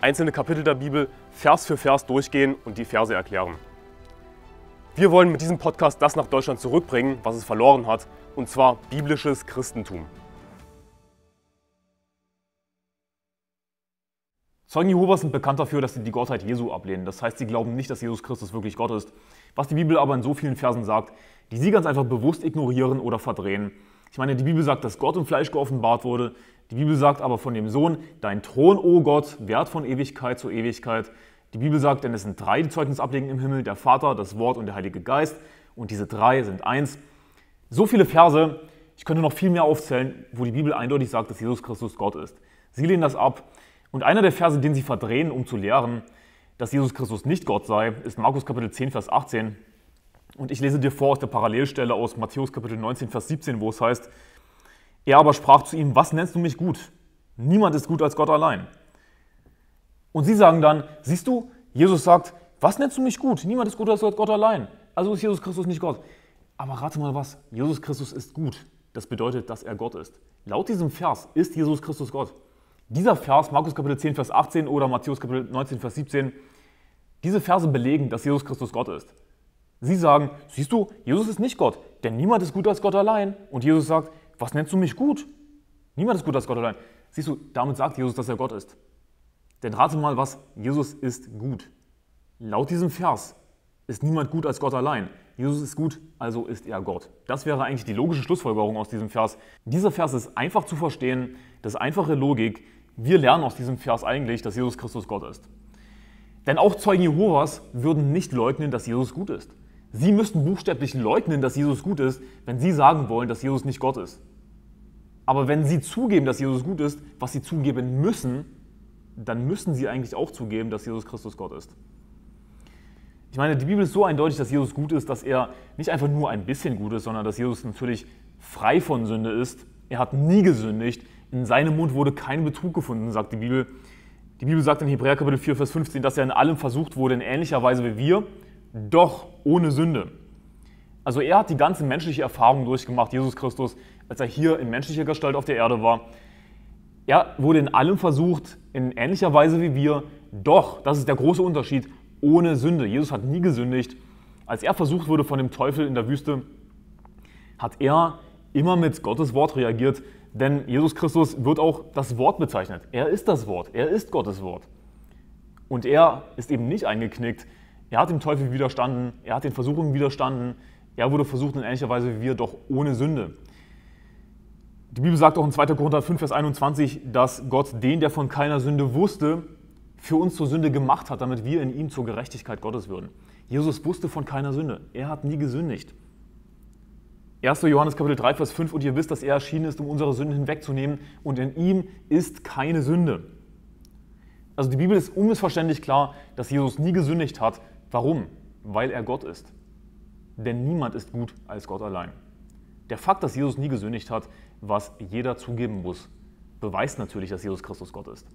einzelne Kapitel der Bibel Vers für Vers durchgehen und die Verse erklären. Wir wollen mit diesem Podcast das nach Deutschland zurückbringen, was es verloren hat, und zwar biblisches Christentum. Zeugen Jehovas sind bekannt dafür, dass sie die Gottheit Jesu ablehnen. Das heißt, sie glauben nicht, dass Jesus Christus wirklich Gott ist. Was die Bibel aber in so vielen Versen sagt, die sie ganz einfach bewusst ignorieren oder verdrehen. Ich meine, die Bibel sagt, dass Gott im Fleisch geoffenbart wurde. Die Bibel sagt aber von dem Sohn, dein Thron, o oh Gott, wert von Ewigkeit zu Ewigkeit. Die Bibel sagt, denn es sind drei, die Zeugnis ablegen im Himmel, der Vater, das Wort und der Heilige Geist. Und diese drei sind eins. So viele Verse, ich könnte noch viel mehr aufzählen, wo die Bibel eindeutig sagt, dass Jesus Christus Gott ist. Sie lehnen das ab. Und einer der Verse, den sie verdrehen, um zu lehren, dass Jesus Christus nicht Gott sei, ist Markus Kapitel 10, Vers 18. Und ich lese dir vor aus der Parallelstelle aus Matthäus Kapitel 19, Vers 17, wo es heißt, er aber sprach zu ihm, was nennst du mich gut? Niemand ist gut als Gott allein. Und sie sagen dann, siehst du, Jesus sagt, was nennst du mich gut? Niemand ist gut als Gott allein. Also ist Jesus Christus nicht Gott. Aber rate mal was, Jesus Christus ist gut. Das bedeutet, dass er Gott ist. Laut diesem Vers ist Jesus Christus Gott. Dieser Vers, Markus Kapitel 10, Vers 18 oder Matthäus Kapitel 19, Vers 17, diese Verse belegen, dass Jesus Christus Gott ist. Sie sagen, siehst du, Jesus ist nicht Gott, denn niemand ist gut als Gott allein. Und Jesus sagt, was nennst du mich gut? Niemand ist gut als Gott allein. Siehst du, damit sagt Jesus, dass er Gott ist. Denn rate mal was, Jesus ist gut. Laut diesem Vers ist niemand gut als Gott allein. Jesus ist gut, also ist er Gott. Das wäre eigentlich die logische Schlussfolgerung aus diesem Vers. Dieser Vers ist einfach zu verstehen, das ist einfache Logik. Wir lernen aus diesem Vers eigentlich, dass Jesus Christus Gott ist. Denn auch Zeugen Jehovas würden nicht leugnen, dass Jesus gut ist. Sie müssten buchstäblich leugnen, dass Jesus gut ist, wenn Sie sagen wollen, dass Jesus nicht Gott ist. Aber wenn Sie zugeben, dass Jesus gut ist, was Sie zugeben müssen, dann müssen Sie eigentlich auch zugeben, dass Jesus Christus Gott ist. Ich meine, die Bibel ist so eindeutig, dass Jesus gut ist, dass er nicht einfach nur ein bisschen gut ist, sondern dass Jesus natürlich frei von Sünde ist. Er hat nie gesündigt. In seinem Mund wurde kein Betrug gefunden, sagt die Bibel. Die Bibel sagt in Hebräer Kapitel 4, Vers 15, dass er in allem versucht wurde, in ähnlicher Weise wie wir, doch ohne Sünde. Also er hat die ganze menschliche Erfahrung durchgemacht, Jesus Christus, als er hier in menschlicher Gestalt auf der Erde war. Er wurde in allem versucht, in ähnlicher Weise wie wir, doch, das ist der große Unterschied, ohne Sünde. Jesus hat nie gesündigt. Als er versucht wurde von dem Teufel in der Wüste, hat er immer mit Gottes Wort reagiert, denn Jesus Christus wird auch das Wort bezeichnet. Er ist das Wort, er ist Gottes Wort. Und er ist eben nicht eingeknickt, er hat dem Teufel widerstanden, er hat den Versuchungen widerstanden, er wurde versucht in ähnlicher Weise wie wir, doch ohne Sünde. Die Bibel sagt auch in 2. Korinther 5, Vers 21, dass Gott den, der von keiner Sünde wusste, für uns zur Sünde gemacht hat, damit wir in ihm zur Gerechtigkeit Gottes würden. Jesus wusste von keiner Sünde. Er hat nie gesündigt. 1. Johannes Kapitel 3, Vers 5, und ihr wisst, dass er erschienen ist, um unsere Sünden hinwegzunehmen, und in ihm ist keine Sünde. Also die Bibel ist unmissverständlich klar, dass Jesus nie gesündigt hat, Warum? Weil er Gott ist. Denn niemand ist gut als Gott allein. Der Fakt, dass Jesus nie gesündigt hat, was jeder zugeben muss, beweist natürlich, dass Jesus Christus Gott ist.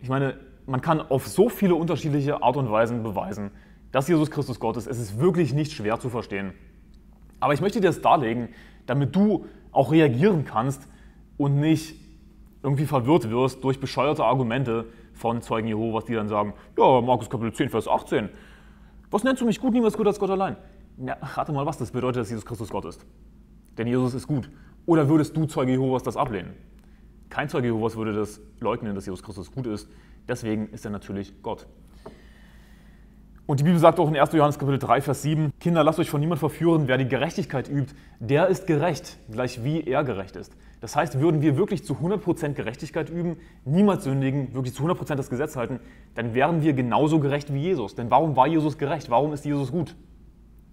Ich meine, man kann auf so viele unterschiedliche Art und Weisen beweisen, dass Jesus Christus Gott ist. Es ist wirklich nicht schwer zu verstehen. Aber ich möchte dir das darlegen, damit du auch reagieren kannst und nicht irgendwie verwirrt wirst durch bescheuerte Argumente, von Zeugen Jehovas, die dann sagen, ja, Markus Kapitel 10, Vers 18, was nennst du mich gut, niemals gut als Gott allein? Na, rate mal, was das bedeutet, dass Jesus Christus Gott ist. Denn Jesus ist gut. Oder würdest du Zeuge Jehovas das ablehnen? Kein Zeuge Jehovas würde das leugnen, dass Jesus Christus gut ist. Deswegen ist er natürlich Gott. Und die Bibel sagt auch in 1. Johannes Kapitel 3, Vers 7, Kinder, lasst euch von niemand verführen, wer die Gerechtigkeit übt, der ist gerecht, gleich wie er gerecht ist. Das heißt, würden wir wirklich zu 100% Gerechtigkeit üben, niemals sündigen, wirklich zu 100% das Gesetz halten, dann wären wir genauso gerecht wie Jesus. Denn warum war Jesus gerecht? Warum ist Jesus gut?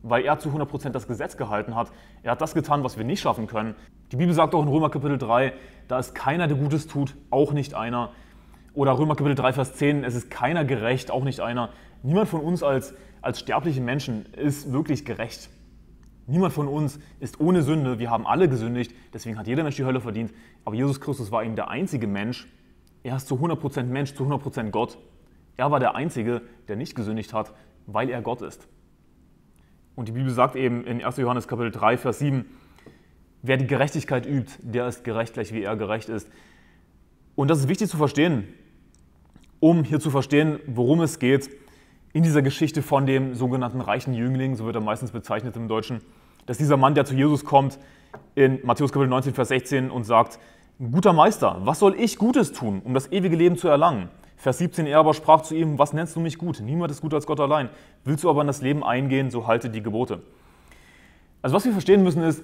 Weil er zu 100% das Gesetz gehalten hat. Er hat das getan, was wir nicht schaffen können. Die Bibel sagt auch in Römer Kapitel 3, da ist keiner, der Gutes tut, auch nicht einer. Oder Römer Kapitel 3, Vers 10, es ist keiner gerecht, auch nicht einer. Niemand von uns als, als sterbliche Menschen ist wirklich gerecht. Niemand von uns ist ohne Sünde. Wir haben alle gesündigt. Deswegen hat jeder Mensch die Hölle verdient. Aber Jesus Christus war eben der einzige Mensch. Er ist zu 100% Mensch, zu 100% Gott. Er war der Einzige, der nicht gesündigt hat, weil er Gott ist. Und die Bibel sagt eben in 1. Johannes Kapitel 3, Vers 7, wer die Gerechtigkeit übt, der ist gerecht, gleich wie er gerecht ist. Und das ist wichtig zu verstehen, um hier zu verstehen, worum es geht in dieser Geschichte von dem sogenannten reichen Jüngling, so wird er meistens bezeichnet im Deutschen, dass dieser Mann, der zu Jesus kommt, in Matthäus Kapitel 19, Vers 16 und sagt, guter Meister, was soll ich Gutes tun, um das ewige Leben zu erlangen? Vers 17, er aber sprach zu ihm, was nennst du mich gut? Niemand ist gut als Gott allein. Willst du aber in das Leben eingehen, so halte die Gebote. Also was wir verstehen müssen ist,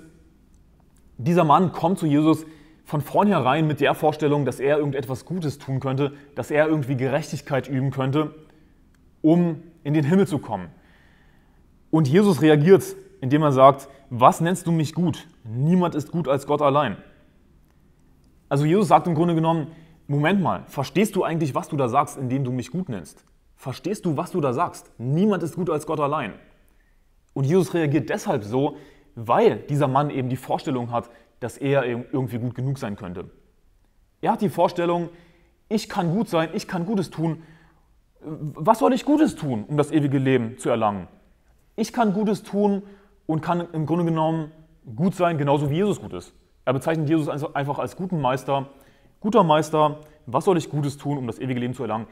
dieser Mann kommt zu Jesus von vornherein mit der Vorstellung, dass er irgendetwas Gutes tun könnte, dass er irgendwie Gerechtigkeit üben könnte um in den Himmel zu kommen. Und Jesus reagiert, indem er sagt, was nennst du mich gut? Niemand ist gut als Gott allein. Also Jesus sagt im Grunde genommen, Moment mal, verstehst du eigentlich, was du da sagst, indem du mich gut nennst? Verstehst du, was du da sagst? Niemand ist gut als Gott allein. Und Jesus reagiert deshalb so, weil dieser Mann eben die Vorstellung hat, dass er irgendwie gut genug sein könnte. Er hat die Vorstellung, ich kann gut sein, ich kann Gutes tun, was soll ich Gutes tun, um das ewige Leben zu erlangen? Ich kann Gutes tun und kann im Grunde genommen gut sein, genauso wie Jesus gut ist. Er bezeichnet Jesus einfach als guten Meister. Guter Meister, was soll ich Gutes tun, um das ewige Leben zu erlangen?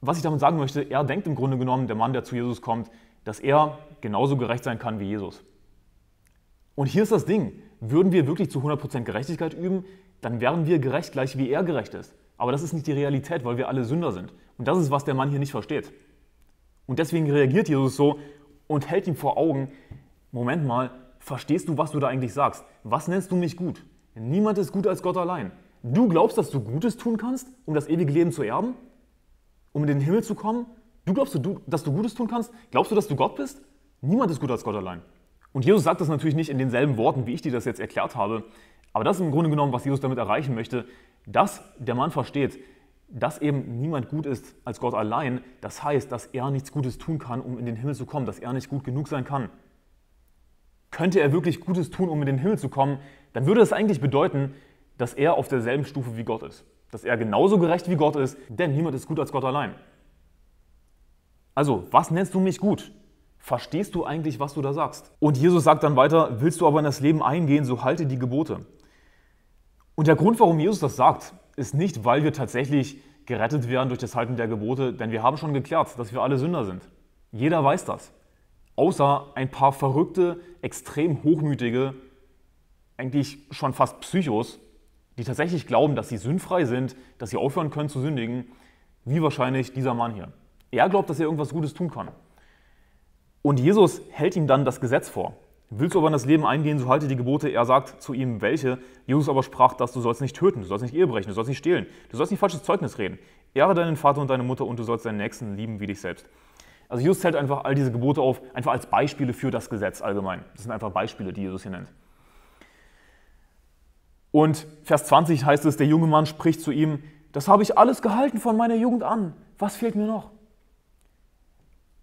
Was ich damit sagen möchte, er denkt im Grunde genommen, der Mann, der zu Jesus kommt, dass er genauso gerecht sein kann wie Jesus. Und hier ist das Ding, würden wir wirklich zu 100% Gerechtigkeit üben, dann wären wir gerecht gleich wie er gerecht ist. Aber das ist nicht die Realität, weil wir alle Sünder sind. Und das ist, was der Mann hier nicht versteht. Und deswegen reagiert Jesus so und hält ihm vor Augen, Moment mal, verstehst du, was du da eigentlich sagst? Was nennst du mich gut? Niemand ist gut als Gott allein. Du glaubst, dass du Gutes tun kannst, um das ewige Leben zu erben? Um in den Himmel zu kommen? Du glaubst, dass du Gutes tun kannst? Glaubst du, dass du Gott bist? Niemand ist gut als Gott allein. Und Jesus sagt das natürlich nicht in denselben Worten, wie ich dir das jetzt erklärt habe, aber das ist im Grunde genommen, was Jesus damit erreichen möchte, dass der Mann versteht, dass eben niemand gut ist als Gott allein. Das heißt, dass er nichts Gutes tun kann, um in den Himmel zu kommen, dass er nicht gut genug sein kann. Könnte er wirklich Gutes tun, um in den Himmel zu kommen, dann würde das eigentlich bedeuten, dass er auf derselben Stufe wie Gott ist. Dass er genauso gerecht wie Gott ist, denn niemand ist gut als Gott allein. Also, was nennst du mich gut? Verstehst du eigentlich, was du da sagst? Und Jesus sagt dann weiter, willst du aber in das Leben eingehen, so halte die Gebote. Und der Grund, warum Jesus das sagt, ist nicht, weil wir tatsächlich gerettet werden durch das Halten der Gebote, denn wir haben schon geklärt, dass wir alle Sünder sind. Jeder weiß das. Außer ein paar verrückte, extrem hochmütige, eigentlich schon fast Psychos, die tatsächlich glauben, dass sie sündfrei sind, dass sie aufhören können zu sündigen, wie wahrscheinlich dieser Mann hier. Er glaubt, dass er irgendwas Gutes tun kann. Und Jesus hält ihm dann das Gesetz vor. Willst du aber in das Leben eingehen, so halte die Gebote. Er sagt zu ihm, welche. Jesus aber sprach, dass du sollst nicht töten, du sollst nicht Ehe brechen, du sollst nicht stehlen, du sollst nicht falsches Zeugnis reden. Ehre deinen Vater und deine Mutter und du sollst deinen Nächsten lieben wie dich selbst. Also Jesus zählt einfach all diese Gebote auf, einfach als Beispiele für das Gesetz allgemein. Das sind einfach Beispiele, die Jesus hier nennt. Und Vers 20 heißt es, der junge Mann spricht zu ihm, das habe ich alles gehalten von meiner Jugend an, was fehlt mir noch?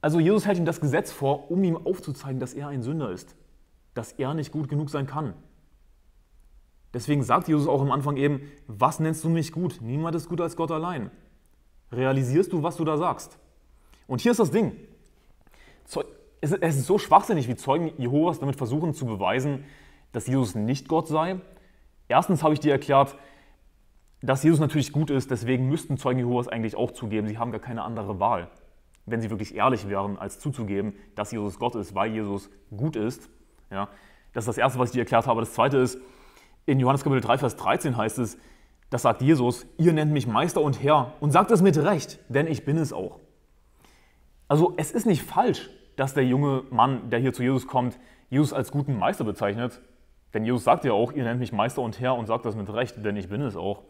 Also Jesus hält ihm das Gesetz vor, um ihm aufzuzeigen, dass er ein Sünder ist dass er nicht gut genug sein kann. Deswegen sagt Jesus auch am Anfang eben, was nennst du mich gut? Niemand ist guter als Gott allein. Realisierst du, was du da sagst? Und hier ist das Ding. Es ist so schwachsinnig, wie Zeugen Jehovas damit versuchen zu beweisen, dass Jesus nicht Gott sei. Erstens habe ich dir erklärt, dass Jesus natürlich gut ist, deswegen müssten Zeugen Jehovas eigentlich auch zugeben, sie haben gar keine andere Wahl, wenn sie wirklich ehrlich wären, als zuzugeben, dass Jesus Gott ist, weil Jesus gut ist. Ja? Das ist das Erste, was ich dir erklärt habe. Das Zweite ist, in Johannes Kapitel 3, Vers 13 heißt es, das sagt Jesus, ihr nennt mich Meister und Herr und sagt es mit Recht, denn ich bin es auch. Also es ist nicht falsch, dass der junge Mann, der hier zu Jesus kommt, Jesus als guten Meister bezeichnet. Denn Jesus sagt ja auch, ihr nennt mich Meister und Herr und sagt das mit Recht, denn ich bin es auch.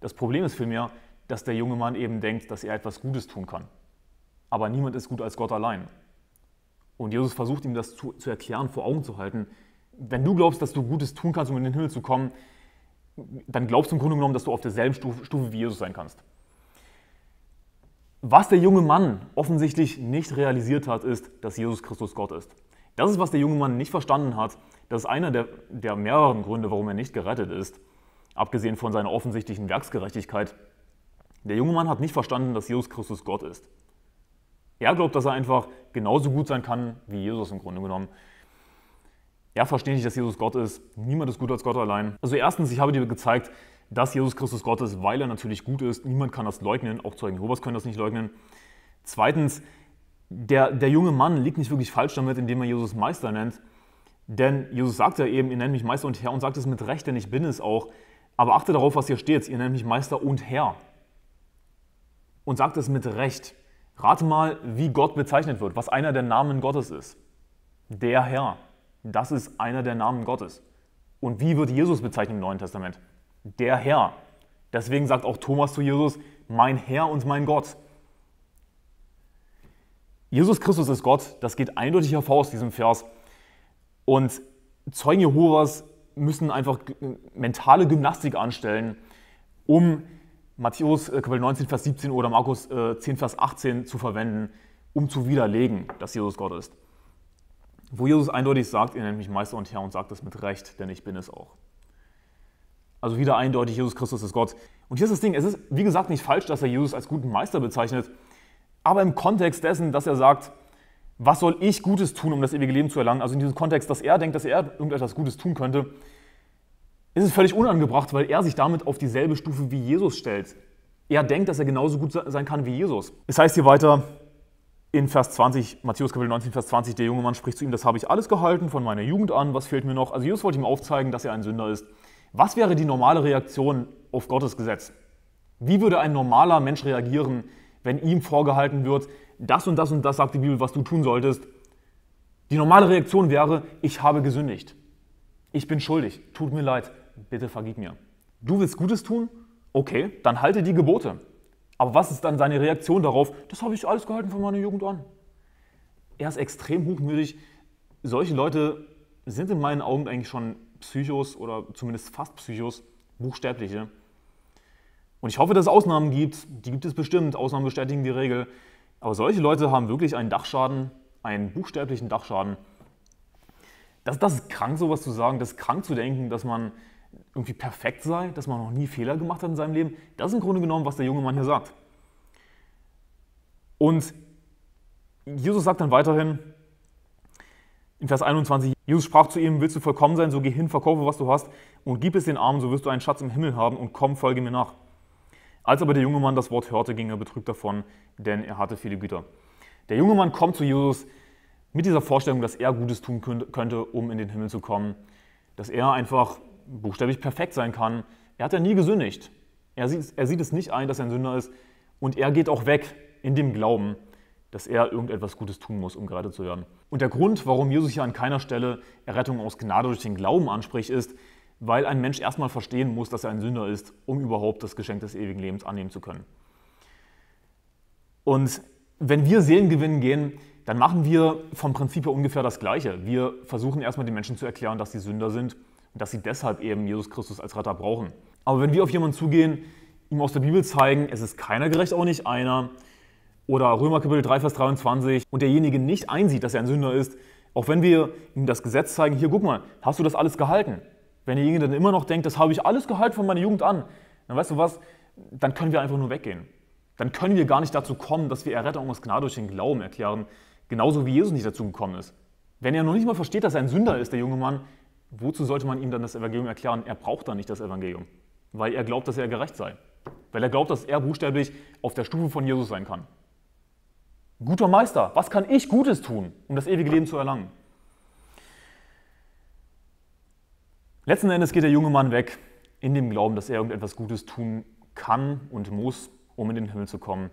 Das Problem ist vielmehr, dass der junge Mann eben denkt, dass er etwas Gutes tun kann. Aber niemand ist gut als Gott allein. Und Jesus versucht ihm das zu, zu erklären, vor Augen zu halten. Wenn du glaubst, dass du Gutes tun kannst, um in den Himmel zu kommen, dann glaubst du im Grunde genommen, dass du auf derselben Stufe, Stufe wie Jesus sein kannst. Was der junge Mann offensichtlich nicht realisiert hat, ist, dass Jesus Christus Gott ist. Das ist, was der junge Mann nicht verstanden hat. Das ist einer der, der mehreren Gründe, warum er nicht gerettet ist, abgesehen von seiner offensichtlichen Werksgerechtigkeit. Der junge Mann hat nicht verstanden, dass Jesus Christus Gott ist. Er glaubt, dass er einfach genauso gut sein kann wie Jesus im Grunde genommen. Ja, verstehe nicht, dass Jesus Gott ist. Niemand ist gut als Gott allein. Also erstens, ich habe dir gezeigt, dass Jesus Christus Gott ist, weil er natürlich gut ist. Niemand kann das leugnen, auch Zeugen Jehovas können das nicht leugnen. Zweitens, der, der junge Mann liegt nicht wirklich falsch damit, indem er Jesus Meister nennt. Denn Jesus sagt ja eben, ihr nennt mich Meister und Herr und sagt es mit Recht, denn ich bin es auch. Aber achte darauf, was hier steht, ihr nennt mich Meister und Herr. Und sagt es mit Recht. Rate mal, wie Gott bezeichnet wird, was einer der Namen Gottes ist. Der Herr, das ist einer der Namen Gottes. Und wie wird Jesus bezeichnet im Neuen Testament? Der Herr. Deswegen sagt auch Thomas zu Jesus, mein Herr und mein Gott. Jesus Christus ist Gott, das geht eindeutig hervor aus diesem Vers. Und Zeugen Jehovas müssen einfach mentale Gymnastik anstellen, um Matthäus äh, Kapitel 19, Vers 17 oder Markus 10, äh, Vers 18 zu verwenden, um zu widerlegen, dass Jesus Gott ist. Wo Jesus eindeutig sagt, ihr nennt mich Meister und Herr und sagt das mit Recht, denn ich bin es auch. Also wieder eindeutig, Jesus Christus ist Gott. Und hier ist das Ding, es ist wie gesagt nicht falsch, dass er Jesus als guten Meister bezeichnet, aber im Kontext dessen, dass er sagt, was soll ich Gutes tun, um das ewige Leben zu erlangen, also in diesem Kontext, dass er denkt, dass er irgendetwas Gutes tun könnte, ist es völlig unangebracht, weil er sich damit auf dieselbe Stufe wie Jesus stellt. Er denkt, dass er genauso gut sein kann wie Jesus. Es heißt hier weiter in Vers 20, Matthäus Kapitel 19, Vers 20, der junge Mann spricht zu ihm, das habe ich alles gehalten von meiner Jugend an, was fehlt mir noch? Also Jesus wollte ihm aufzeigen, dass er ein Sünder ist. Was wäre die normale Reaktion auf Gottes Gesetz? Wie würde ein normaler Mensch reagieren, wenn ihm vorgehalten wird, das und das und das sagt die Bibel, was du tun solltest? Die normale Reaktion wäre, ich habe gesündigt. Ich bin schuldig, tut mir leid, bitte vergib mir. Du willst Gutes tun? Okay, dann halte die Gebote. Aber was ist dann seine Reaktion darauf? Das habe ich alles gehalten von meiner Jugend an. Er ist extrem hochmütig. Solche Leute sind in meinen Augen eigentlich schon Psychos oder zumindest fast Psychos, Buchstäbliche. Und ich hoffe, dass es Ausnahmen gibt. Die gibt es bestimmt. Ausnahmen bestätigen die Regel. Aber solche Leute haben wirklich einen Dachschaden, einen buchstäblichen Dachschaden. Das, das ist krank, sowas zu sagen. Das ist krank zu denken, dass man irgendwie perfekt sei, dass man noch nie Fehler gemacht hat in seinem Leben. Das ist im Grunde genommen, was der junge Mann hier sagt. Und Jesus sagt dann weiterhin in Vers 21, Jesus sprach zu ihm, willst du vollkommen sein, so geh hin, verkaufe, was du hast und gib es den Armen, so wirst du einen Schatz im Himmel haben und komm, folge mir nach. Als aber der junge Mann das Wort hörte, ging er betrübt davon, denn er hatte viele Güter. Der junge Mann kommt zu Jesus mit dieser Vorstellung, dass er Gutes tun könnte, um in den Himmel zu kommen, dass er einfach buchstäblich perfekt sein kann. Er hat ja nie gesündigt. Er sieht, er sieht es nicht ein, dass er ein Sünder ist. Und er geht auch weg in dem Glauben, dass er irgendetwas Gutes tun muss, um gerettet zu werden. Und der Grund, warum Jesus hier an keiner Stelle Errettung aus Gnade durch den Glauben anspricht, ist, weil ein Mensch erstmal verstehen muss, dass er ein Sünder ist, um überhaupt das Geschenk des ewigen Lebens annehmen zu können. Und wenn wir Seelen gewinnen gehen, dann machen wir vom Prinzip her ungefähr das Gleiche. Wir versuchen erstmal den Menschen zu erklären, dass sie Sünder sind dass sie deshalb eben Jesus Christus als Retter brauchen. Aber wenn wir auf jemanden zugehen, ihm aus der Bibel zeigen, es ist keiner gerecht, auch nicht einer, oder Römer Kapitel 3, Vers 23, und derjenige nicht einsieht, dass er ein Sünder ist, auch wenn wir ihm das Gesetz zeigen, hier guck mal, hast du das alles gehalten? Wenn derjenige dann immer noch denkt, das habe ich alles gehalten von meiner Jugend an, dann weißt du was, dann können wir einfach nur weggehen. Dann können wir gar nicht dazu kommen, dass wir Errettung aus Gnade durch den Glauben erklären, genauso wie Jesus nicht dazu gekommen ist. Wenn er noch nicht mal versteht, dass er ein Sünder ist, der junge Mann, wozu sollte man ihm dann das Evangelium erklären? Er braucht dann nicht das Evangelium, weil er glaubt, dass er gerecht sei. Weil er glaubt, dass er buchstäblich auf der Stufe von Jesus sein kann. Guter Meister, was kann ich Gutes tun, um das ewige Leben zu erlangen? Letzten Endes geht der junge Mann weg in dem Glauben, dass er irgendetwas Gutes tun kann und muss, um in den Himmel zu kommen.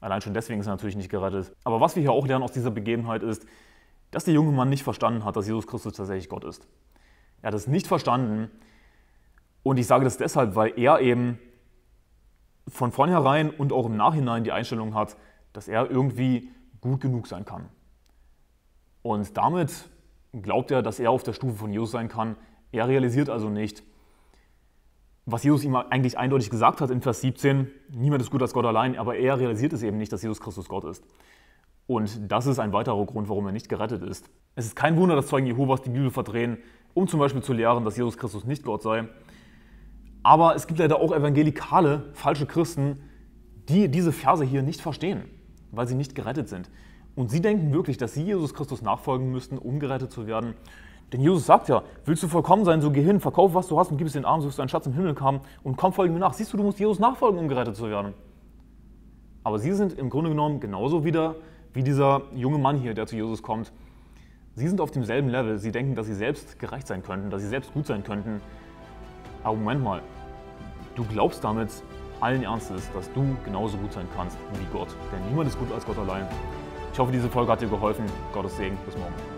Allein schon deswegen ist er natürlich nicht gerettet. Aber was wir hier auch lernen aus dieser Begebenheit ist, dass der junge Mann nicht verstanden hat, dass Jesus Christus tatsächlich Gott ist. Er hat es nicht verstanden. Und ich sage das deshalb, weil er eben von vornherein und auch im Nachhinein die Einstellung hat, dass er irgendwie gut genug sein kann. Und damit glaubt er, dass er auf der Stufe von Jesus sein kann. Er realisiert also nicht, was Jesus ihm eigentlich eindeutig gesagt hat in Vers 17, niemand ist gut als Gott allein, aber er realisiert es eben nicht, dass Jesus Christus Gott ist. Und das ist ein weiterer Grund, warum er nicht gerettet ist. Es ist kein Wunder, dass Zeugen Jehovas die Bibel verdrehen, um zum Beispiel zu lehren, dass Jesus Christus nicht Gott sei. Aber es gibt leider auch evangelikale, falsche Christen, die diese Verse hier nicht verstehen, weil sie nicht gerettet sind. Und sie denken wirklich, dass sie Jesus Christus nachfolgen müssten, um gerettet zu werden. Denn Jesus sagt ja, willst du vollkommen sein, so geh hin, verkauf, was du hast und gib es den Armen, so dass dein Schatz im Himmel kam und komm folge mir nach. Siehst du, du musst Jesus nachfolgen, um gerettet zu werden. Aber sie sind im Grunde genommen genauso wieder wie dieser junge Mann hier, der zu Jesus kommt. Sie sind auf demselben Level. Sie denken, dass sie selbst gerecht sein könnten, dass sie selbst gut sein könnten. Aber Moment mal, du glaubst damit allen Ernstes, dass du genauso gut sein kannst wie Gott. Denn niemand ist gut als Gott allein. Ich hoffe, diese Folge hat dir geholfen. Gottes Segen. Bis morgen.